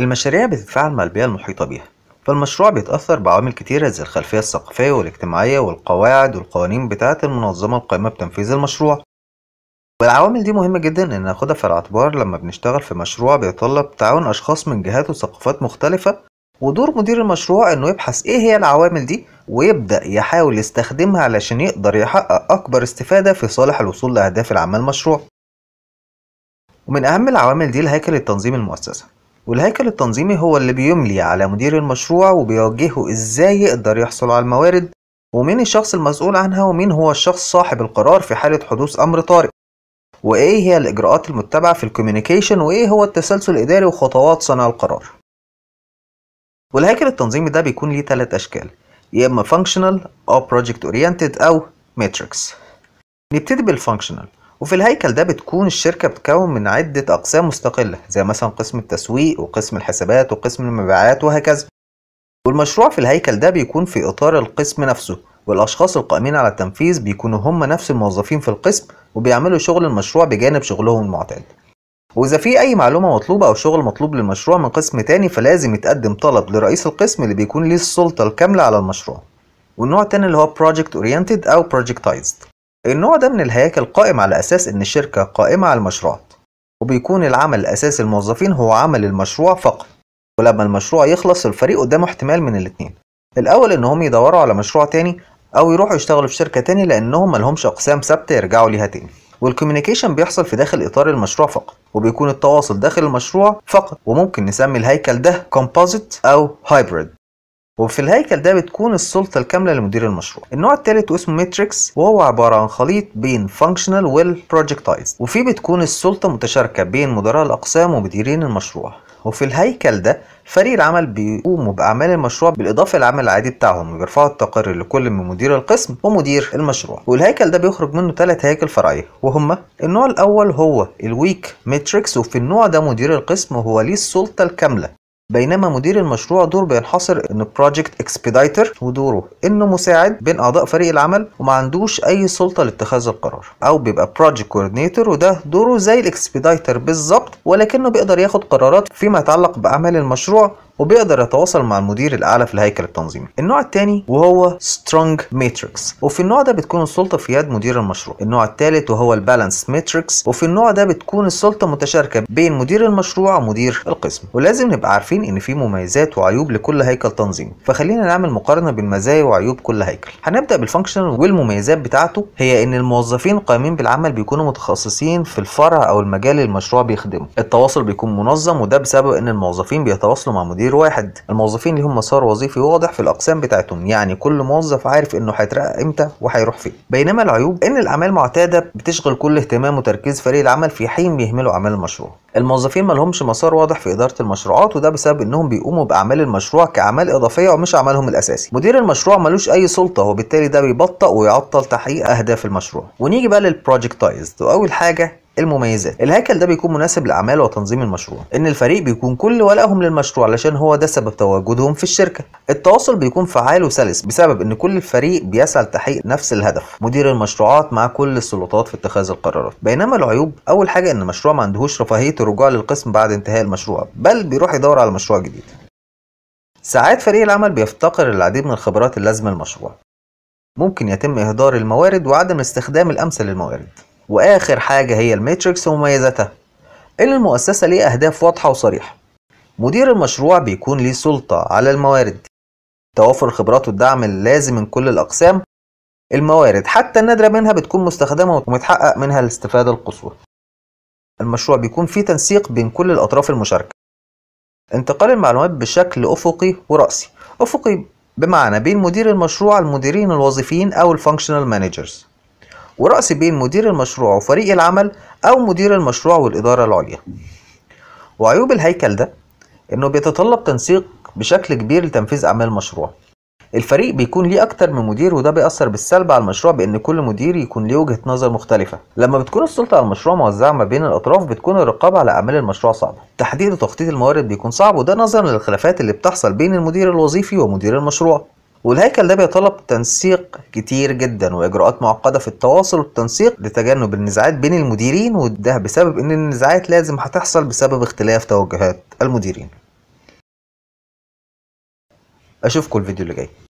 المشاريع بتتفاعل مع البيئة المحيطة بيها فالمشروع بيتأثر بعوامل كتيرة زي الخلفية الثقافية والاجتماعية والقواعد والقوانين بتاعة المنظمة القائمة بتنفيذ المشروع والعوامل دي مهمة جدا إن ناخدها في الاعتبار لما بنشتغل في مشروع بيتطلب تعاون أشخاص من جهات وثقافات مختلفة ودور مدير المشروع إنه يبحث إيه هي العوامل دي ويبدأ يحاول يستخدمها علشان يقدر يحقق أكبر استفادة في صالح الوصول لأهداف العمل المشروع ومن أهم العوامل دي الهيكل التنظيم المؤسسة والهيكل التنظيمي هو اللي بيملي على مدير المشروع وبيوجهه إزاي يقدر يحصل على الموارد ومين الشخص المسؤول عنها ومين هو الشخص صاحب القرار في حالة حدوث أمر طارئ وإيه هي الإجراءات المتبعة في الكوميونيكيشن وإيه هو التسلسل الإداري وخطوات صنع القرار والهيكل التنظيمي ده بيكون ليه تلات أشكال يا إما functional أو project oriented أو matrix نبتدي بالfunctional وفي الهيكل ده بتكون الشركة بتكون من عدة أقسام مستقلة زي مثلا قسم التسويق وقسم الحسابات وقسم المبيعات وهكذا والمشروع في الهيكل ده بيكون في إطار القسم نفسه والأشخاص القائمين على التنفيذ بيكونوا هم نفس الموظفين في القسم وبيعملوا شغل المشروع بجانب شغلهم المعتاد وإذا في أي معلومة مطلوبة أو شغل مطلوب للمشروع من قسم تاني فلازم يتقدم طلب لرئيس القسم اللي بيكون ليه السلطة الكاملة على المشروع والنوع التاني اللي هو Project Oriented أو Projectized النوع ده من الهياكل قائم على أساس إن الشركة قائمة على المشروعات وبيكون العمل الأساسي للموظفين هو عمل المشروع فقط ولما المشروع يخلص الفريق قدامه احتمال من الاتنين الأول إنهم يدوروا على مشروع تاني أو يروحوا يشتغلوا في شركة تاني لأنهم ملهمش أقسام ثابتة يرجعوا ليها تاني والكوميونيكيشن بيحصل في داخل إطار المشروع فقط وبيكون التواصل داخل المشروع فقط وممكن نسمي الهيكل ده كومبوزيت أو هايبريد وفي الهيكل ده بتكون السلطة الكاملة لمدير المشروع النوع الثالث واسمه ماتريكس وهو عبارة عن خليط بين فانكشنال والبروجكتايز وفي بتكون السلطة متشاركة بين مدراء الأقسام ومديرين المشروع وفي الهيكل ده فريق العمل بيقوموا بأعمال المشروع بالإضافة للعمل العادي بتاعهم وبيرفعوا التقارير لكل من مدير القسم ومدير المشروع والهيكل ده بيخرج منه ثلاث هياكل فرعية وهما النوع الأول هو الويك ماتريكس وفي النوع ده مدير القسم هو ليه السلطة الكاملة بينما مدير المشروع دور بينحصر ان بروجكت اكسبيدايتر ودوره انه مساعد بين اعضاء فريق العمل وما عندوش اي سلطه لاتخاذ القرار او بيبقى بروجكت كوردينيتور وده دوره زي الاكسبيدايتر بالظبط ولكنه بيقدر ياخد قرارات فيما يتعلق باعمال المشروع وبيقدر يتواصل مع المدير الاعلى في الهيكل التنظيمي النوع الثاني وهو سترونج ماتريكس وفي النوع ده بتكون السلطه في يد مدير المشروع النوع الثالث وهو البالانس ماتريكس وفي النوع ده بتكون السلطه متشاركه بين مدير المشروع ومدير القسم ولازم نبقى عارفين ان في مميزات وعيوب لكل هيكل تنظيمي فخلينا نعمل مقارنه بين مزايا وعيوب كل هيكل هنبدا بالفانكشن والمميزات بتاعته هي ان الموظفين القائمين بالعمل بيكونوا متخصصين في الفرع او المجال اللي المشروع بيخدمه التواصل بيكون منظم وده بسبب ان الموظفين بيتواصلوا مع مدير مدير واحد الموظفين ليهم مسار وظيفي واضح في الاقسام بتاعتهم يعني كل موظف عارف انه هيترقى امتى وهيروح فين بينما العيوب ان الاعمال معتاده بتشغل كل اهتمام وتركيز فريق العمل في حين بيهملوا اعمال المشروع الموظفين ما لهمش مسار واضح في اداره المشروعات وده بسبب انهم بيقوموا باعمال المشروع كاعمال اضافيه ومش عملهم الاساسي مدير المشروع ملوش اي سلطه وبالتالي ده بيبطئ ويعطل تحقيق اهداف المشروع ونيجي بقى للبروجكتايز واول حاجه المميزات الهيكل ده بيكون مناسب لاعمال وتنظيم المشروع ان الفريق بيكون كل ولائهم للمشروع علشان هو ده سبب تواجدهم في الشركه التواصل بيكون فعال وسلس بسبب ان كل الفريق بيسعى لتحقيق نفس الهدف مدير المشروعات مع كل السلطات في اتخاذ القرارات بينما العيوب اول حاجه ان المشروع ما عندهوش رفاهيه الرجوع للقسم بعد انتهاء المشروع بل بيروح يدور على مشروع جديد ساعات فريق العمل بيفتقر للعديد من الخبرات اللازمه للمشروع ممكن يتم إهدار الموارد وعدم استخدام الأمثل للموارد واخر حاجه هي الماتريكس ومميزاتها ان المؤسسه ليه اهداف واضحه وصريحه مدير المشروع بيكون ليه سلطه على الموارد توفر توافر خبرات والدعم اللازم من كل الاقسام الموارد حتى النادرة منها بتكون مستخدمة ومتحقق منها الاستفادة القصوى المشروع بيكون فيه تنسيق بين كل الأطراف المشاركة انتقال المعلومات بشكل أفقي ورأسي أفقي بمعنى بين مدير المشروع المديرين الوظيفيين أو الفانكشنال مانجرز ورأس بين مدير المشروع وفريق العمل أو مدير المشروع والإدارة العليا وعيوب الهيكل ده إنه بيتطلب تنسيق بشكل كبير لتنفيذ أعمال المشروع الفريق بيكون ليه أكتر من مدير وده بيأثر بالسلب على المشروع بإن كل مدير يكون ليه وجهة نظر مختلفة لما بتكون السلطة على المشروع موزعة ما بين الأطراف بتكون الرقابة على أعمال المشروع صعبة تحديد وتخطيط الموارد بيكون صعب وده نظرا للخلافات اللي بتحصل بين المدير الوظيفي ومدير المشروع والهيكل ده بيطلب تنسيق كتير جدا واجراءات معقده في التواصل والتنسيق لتجنب النزاعات بين المديرين وده بسبب ان النزاعات لازم هتحصل بسبب اختلاف توجهات المديرين اشوفكم الفيديو اللي جاي